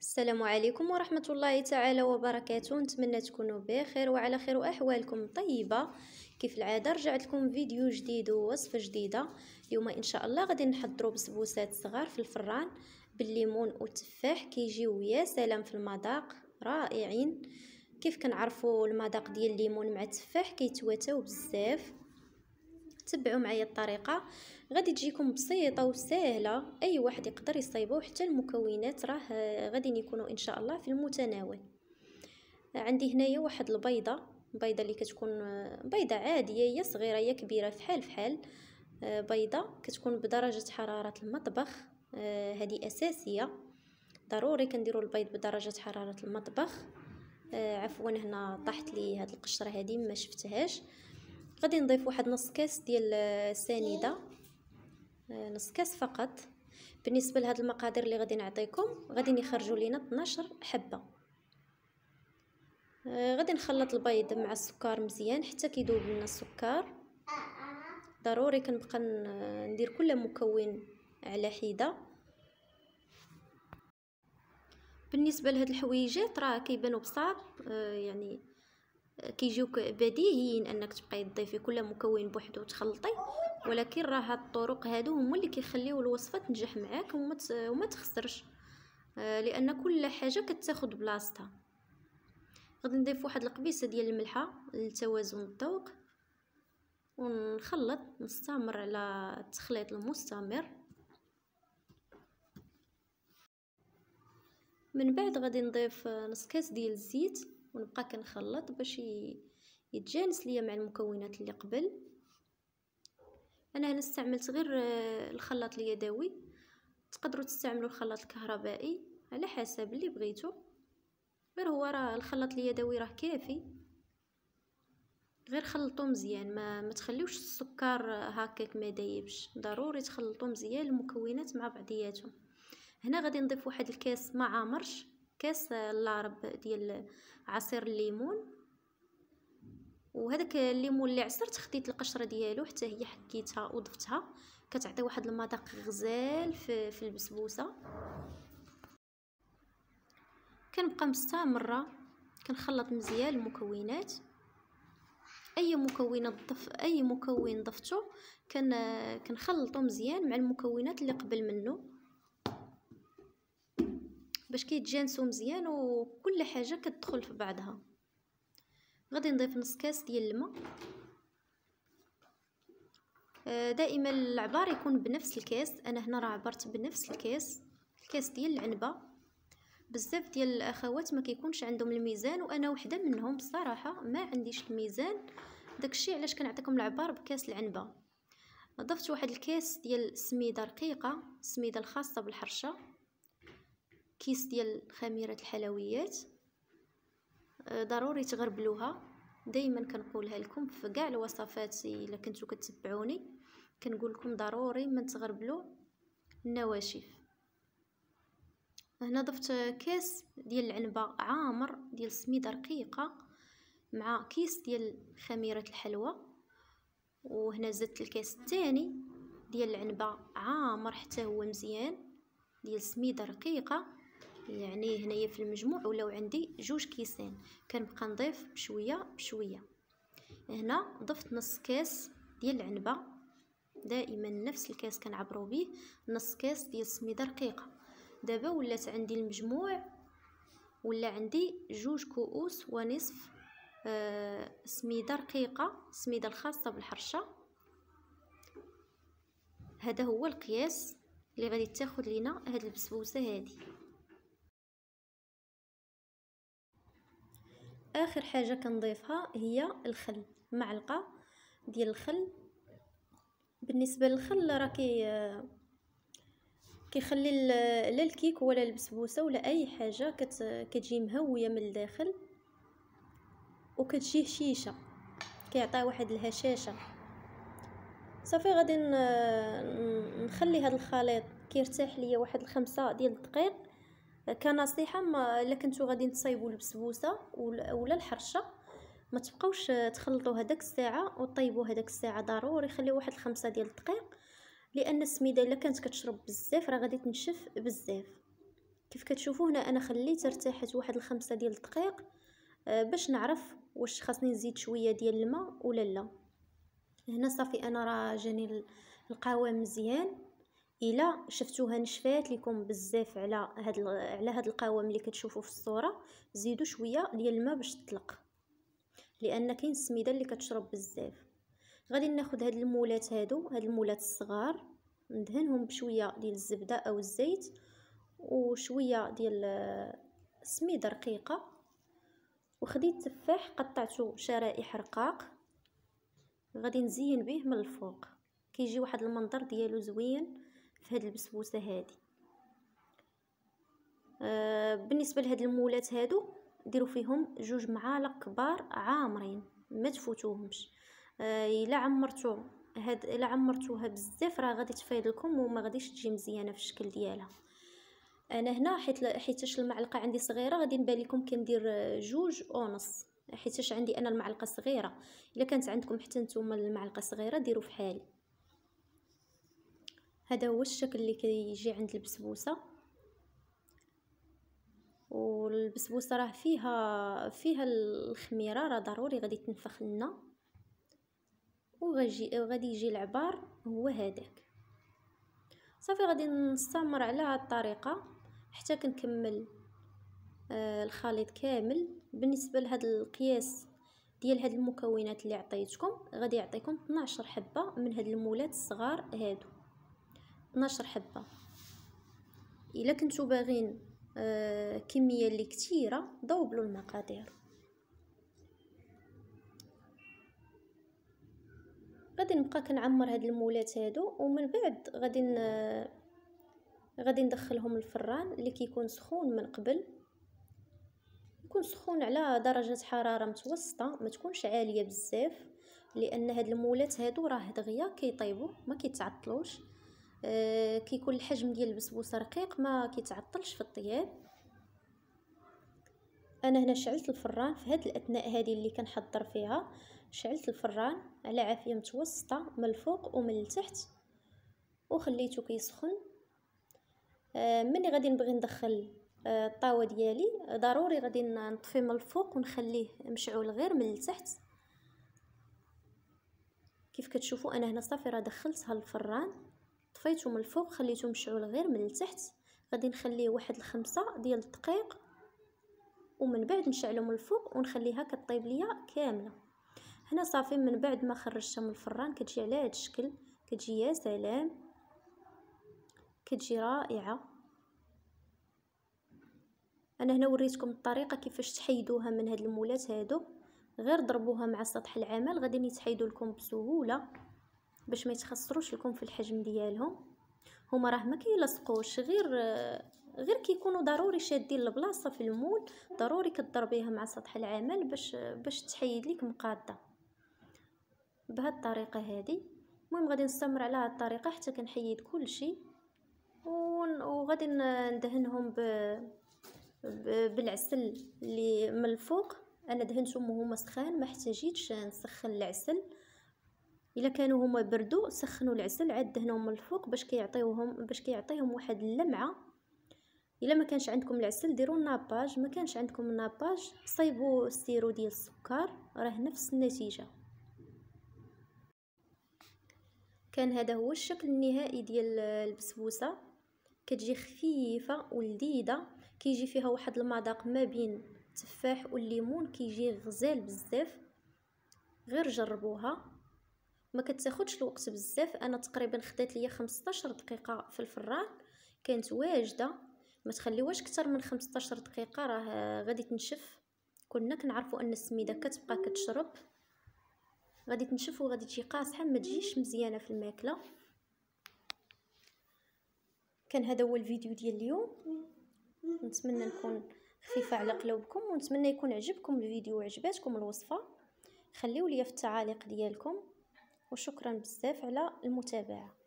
السلام عليكم ورحمة الله تعالى وبركاته نتمنى تكونوا بخير وعلى خير وأحوالكم طيبة كيف العادة رجعت لكم فيديو جديد ووصفة جديدة اليوم إن شاء الله غادي نحضروا بسبوسات صغار في الفران بالليمون والتفاح كيجيو يا سلام في المذاق رائعين كيف كنعرفوا المذاق ديال الليمون مع التفاح كيتواتاو بزاف تبعوا معايا الطريقه غادي تجيكم بسيطه وسهله اي واحد يقدر يصايبو حتى المكونات راه غادي يكونوا ان شاء الله في المتناول عندي هنايا واحد البيضه بيضه اللي كتكون بيضه عاديه هي صغيره هي كبيره فحال فحال بيضه كتكون بدرجه حراره المطبخ هذه اساسيه ضروري كنديروا البيض بدرجه حراره المطبخ عفوا هنا طاحت لي هذه القشره هذه ما شفتهاش غادي نضيف واحد نص كاس ديال السنيده آه، آه، نص كاس فقط بالنسبه لهاد المقادير اللي غادي نعطيكم غادي يخرجوا لينا 12 حبه آه، غادي نخلط البيض مع السكر مزيان حتى كيذوب لنا السكر ضروري كنبقى ندير كل مكون على حيدة بالنسبه لهاد الحويجات راه كيبانو بصعب يعني كيجيوك بديهيين انك تبقاي تضيفي كل مكون بوحدو وتخلطي ولكن راه هاد الطرق هادو هما اللي كيخليو الوصفه تنجح معاك وما تخسرش آه، لان كل حاجه كتاخد بلاصتها غادي نضيف واحد القبيصه ديال الملحه لتوازن الذوق ونخلط نستمر على التخليط المستمر من بعد غادي نضيف نص كاس ديال الزيت ونبقى كنخلط باش يتجانس ليا مع المكونات اللي قبل انا هنا استعملت غير آه، الخلاط اليدوي تقدروا تستعملوا الخلاط الكهربائي على حسب اللي بغيتو غير هو راه الخلاط اليدوي راه كافي غير خلطو مزيان ما ما تخليوش السكر هكاك ما دايبش ضروري تخلطو مزيان المكونات مع بعضياتهم هنا غادي نضيف واحد الكاس ما عامرش كاس لارب ديال عصير الليمون وهذاك الليمون اللي عصرت خديت القشره ديالو حتى هي حكيتها وضفتها كتعطي واحد المذاق غزال في, في البسبوسه كنبقى مستمره كنخلط مزيان المكونات اي مكونات ضف اي مكون ضفتو كنخلطو مزيان مع المكونات اللي قبل منه باش كيتجانسوا مزيان وكل حاجه كتدخل في بعضها غادي نضيف نص كاس ديال الماء آه، دائما العبار يكون بنفس الكاس انا هنا راه عبرت بنفس الكاس الكاس ديال العنبه بزاف ديال الاخوات ما كيكونش عندهم الميزان وانا وحده منهم بصراحه ما عنديش الميزان داكشي علاش كنعطيكم العبار بكاس العنبه ضفت واحد الكاس ديال السميده رقيقه السميده الخاصه بالحرشه كيس ديال خميره الحلويات آه، ضروري تغربلوها دائما كنقولها لكم في كاع الوصفات الا كنتو كتبعوني كنقول لكم ضروري ما تغربلو النواشف هنا ضفت كاس ديال العنبه عامر ديال السميده رقيقه مع كيس ديال خميره الحلوى وهنا زدت الكاس الثاني ديال العنبه عامر حتى هو مزيان ديال السميده رقيقه يعني هنايا في المجموع ولاو عندي جوج كيسان كنبقى نضيف بشويه بشويه هنا ضفت نص كاس ديال العنبه دائما نفس الكاس كنعبرو به نص كاس ديال السميده رقيقه دابا ولات عندي المجموع ولا عندي جوج كؤوس ونصف سميده آه، رقيقه سميدة الخاصه بالحرشه هذا هو القياس اللي غادي تاخذ لينا هاد البسبوسه هذه اخر حاجه كنضيفها هي الخل معلقه ديال الخل بالنسبه للخل راه كي كيخلي لا الكيك ولا البسبوسه ولا اي حاجه كت كتجي مهويه من الداخل وكتجي هشيشه كيعطيها واحد الهشاشه صافي غادي نخلي هذا الخليط كيرتاح ليا واحد الخمسة ديال الدقائق كنصيحه ما الا كنتو غادي تصايبوا البسبوسه ولا الحرشه ما تبقاوش تخلطوا هذاك الساعه وطيبوا هذاك الساعه ضروري خليو واحد الخمسة ديال الدقائق لان السميده الا كانت كتشرب بزاف راه غادي تنشف بزاف كيف كتشوفوا هنا انا خليت ارتاحت واحد الخمسة ديال الدقائق آه، باش نعرف واش خاصني نزيد شويه ديال الماء ولا لا هنا صافي انا راه جاني القوام مزيان الا شفتوها نشفات لكم بزاف على هاد على هاد القوام اللي كتشوفوا في الصوره زيدوا شويه ديال الماء باش تطلق لان كاين السميده اللي كتشرب بزاف غادي ناخذ هاد المولات هادو هاد المولات الصغار ندهنهم بشويه ديال الزبده او الزيت وشويه ديال السميده رقيقه وخديت تفاح قطعته شرائح رقاق غادي نزين به من الفوق كيجي واحد المنظر ديالو زوين في هاد البسبوسه هادي آه بالنسبه لهاد المولات هادو ديروا فيهم جوج معالق كبار عامرين ما تفوتوهمش آه، الا آه عمرتو هاد الا عمرتوها بزاف راه غادي تفيد لكم وما غاديش تجي مزيانه في الشكل ديالها انا هنا حيت حيتاش المعلقه عندي صغيره غادي نبان لكم كندير جوج ونص حيتاش عندي انا المعلقه صغيره الا كانت عندكم حتى نتوما المعلقه صغيره ديروا في حالي هذا هو الشكل اللي كيجي عند البسبوسه والبسبوسه راه فيها فيها الخميره راه ضروري غادي تنفخ لنا وغادي غادي يجي العبار هو هذاك صافي غادي نستمر على هاد الطريقه حتى كنكمل آه الخليط كامل بالنسبه لهاد القياس ديال هاد المكونات اللي عطيتكم غادي يعطيكم 12 حبه من هاد المولات الصغار هادو 12 حبه الا كنتو باغين آه، كميه اللي كثيره ضوبلو المقادير غادي نبقى كنعمر هاد المولات هادو ومن بعد غادي غادي ندخلهم الفران اللي كيكون سخون من قبل يكون سخون على درجه حراره متوسطه ما تكونش عاليه بزاف لان هاد المولات هادو راه دغيا كيطيبوا ما كيتعطلوش آه، كيكون الحجم ديال البسبوسه رقيق ما كيتعطلش في الطياب انا هنا شعلت الفران في هاد الاثناء هذه اللي كنحضر فيها شعلت الفران على عافيه متوسطه من الفوق ومن التحت وخليته كيسخن آه، ملي غادي نبغي ندخل آه، الطاوه ديالي ضروري غادي نطفي من الفوق ونخليه مشعول غير من التحت كيف كتشوفوا انا هنا صافي راه دخلتها الفران طفيته من الفوق خليته مشعول غير من التحت غادي نخليه واحد الخمسة ديال الدقيق ومن بعد نشعله من الفوق ونخليها كطيب ليا كامله هنا صافي من بعد ما خرجتها من الفران كتجي على هذا الشكل كتجي يا سلام كتجي رائعه انا هنا وريتكم الطريقه كيفاش تحيدوها من هاد المولات هادو غير ضربوها مع سطح العمل غادي يتحيدوا لكم بسهوله باش ما يتخسروش لكم في الحجم ديالهم هما راه ما كيلصقوش غير غير كيكونوا ضروري شادين البلاصه في المول ضروري كضربيها مع سطح العمل باش باش تحيد لك مقاده بهاد الطريقه هذه المهم غادي نستمر على هاد الطريقه حتى كنحيد كلشي وغادي ندهنهم ب... ب... بالعسل اللي من الفوق انا دهنتهم وهما سخان ما احتاجيتش نسخن العسل الا كانوا هما بردوا سخنوا العسل عاد دهنوهم من الفوق باش كيعطيوهم باش كيعطيهم واحد اللمعه الا ما كانش عندكم العسل ديروا الناباج ما كانش عندكم الناباج صيبوا السيرو ديال السكر راه نفس النتيجه كان هذا هو الشكل النهائي ديال البسبوسه كتجي خفيفه ولذيذه كيجي فيها واحد المذاق ما بين التفاح والليمون كيجي غزال بزاف غير جربوها ما كتاخدش الوقت بزاف انا تقريبا خدات ليا 15 دقيقه في الفران كانت واجده ما تخليوهاش اكثر من 15 دقيقه راه غادي تنشف كنا كنعرفوا ان السميده كتبقى كتشرب غادي تنشف وغادي تجي قاصحه ما تجيش مزيانه في الماكله كان هذا هو الفيديو ديال اليوم نتمنى نكون خفيفه على قلوبكم ونتمنى يكون عجبكم الفيديو وعجباتكم الوصفه خليو لي في التعاليق ديالكم وشكرا بزاف على المتابعه